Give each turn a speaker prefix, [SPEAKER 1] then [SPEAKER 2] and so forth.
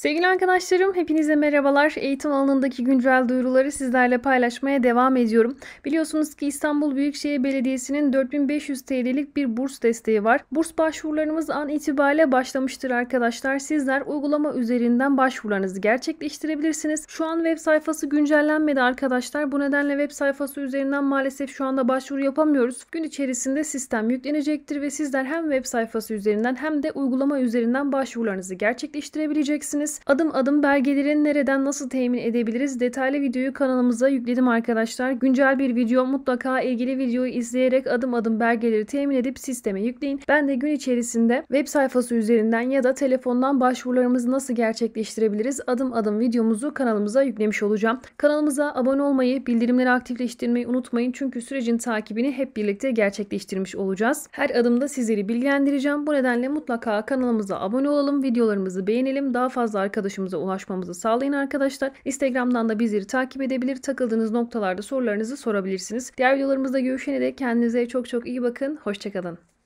[SPEAKER 1] Sevgili arkadaşlarım, hepinize merhabalar. Eğitim alanındaki güncel duyuruları sizlerle paylaşmaya devam ediyorum. Biliyorsunuz ki İstanbul Büyükşehir Belediyesi'nin 4500 TL'lik bir burs desteği var. Burs başvurularımız an itibariyle başlamıştır arkadaşlar. Sizler uygulama üzerinden başvurularınızı gerçekleştirebilirsiniz. Şu an web sayfası güncellenmedi arkadaşlar. Bu nedenle web sayfası üzerinden maalesef şu anda başvuru yapamıyoruz. Gün içerisinde sistem yüklenecektir ve sizler hem web sayfası üzerinden hem de uygulama üzerinden başvurularınızı gerçekleştirebileceksiniz edebiliriz? Adım adım belgelerin nereden nasıl temin edebiliriz? Detaylı videoyu kanalımıza yükledim arkadaşlar. Güncel bir video mutlaka ilgili videoyu izleyerek adım adım belgeleri temin edip sisteme yükleyin. Ben de gün içerisinde web sayfası üzerinden ya da telefondan başvurularımızı nasıl gerçekleştirebiliriz? Adım adım videomuzu kanalımıza yüklemiş olacağım. Kanalımıza abone olmayı, bildirimleri aktifleştirmeyi unutmayın. Çünkü sürecin takibini hep birlikte gerçekleştirmiş olacağız. Her adımda sizleri bilgilendireceğim. Bu nedenle mutlaka kanalımıza abone olalım, videolarımızı beğenelim. Daha fazla arkadaşımıza ulaşmamızı sağlayın arkadaşlar. Instagram'dan da bizleri takip edebilir. Takıldığınız noktalarda sorularınızı sorabilirsiniz. Diğer videolarımızda görüşene dek kendinize çok çok iyi bakın. Hoşçakalın.